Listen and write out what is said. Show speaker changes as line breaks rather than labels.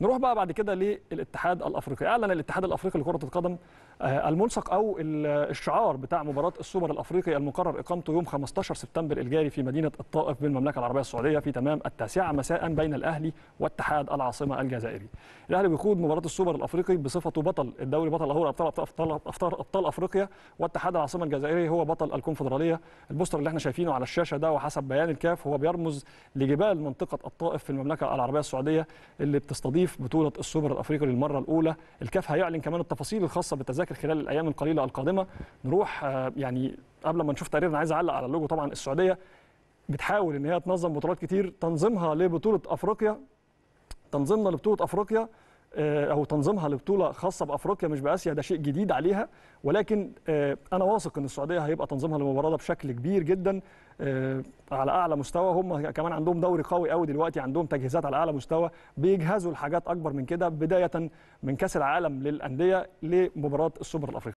نروح بقى بعد كده للاتحاد الافريقي اعلن الاتحاد الافريقي لكره القدم آه، الملصق او الشعار بتاع مباراه السوبر الافريقي المقرر اقامته يوم 15 سبتمبر الجاري في مدينه الطائف بالمملكه العربيه السعوديه في تمام التاسعه مساء بين الاهلي واتحاد العاصمه الجزائري. الاهلي بيقود مباراه السوبر الافريقي بصفته بطل الدوري بطل هو ابطال ابطال ابطال, أبطال افريقيا واتحاد العاصمه الجزائري هو بطل الكونفدراليه. البوستر اللي احنا شايفينه على الشاشه ده وحسب بيان الكاف هو بيرمز لجبال منطقه الطائف في المملكه العربيه السعوديه اللي بتستضيف تكييف بطولة السوبر الأفريقي للمرة الأولى الكاف هيعلن كمان التفاصيل الخاصة بالتذاكر خلال الأيام القليلة القادمة نروح آه، يعني قبل ما نشوف تقريرنا عايز أعلق على اللوجو طبعا السعودية بتحاول إن هي تنظم بطولات كتير تنظيمها لبطولة أفريقيا تنظيمنا لبطولة أفريقيا آه، او تنظيمها لبطوله خاصه بافريقيا مش باسيا ده شيء جديد عليها ولكن آه، انا واثق ان السعوديه هيبقى تنظيمها للمباراه ده بشكل كبير جدا آه، على اعلى مستوى هم كمان عندهم دوري قوي قوي دلوقتي عندهم تجهيزات على اعلى مستوى بيجهزوا لحاجات اكبر من كده بدايه من كاس العالم للانديه لمباراه السوبر الافريقي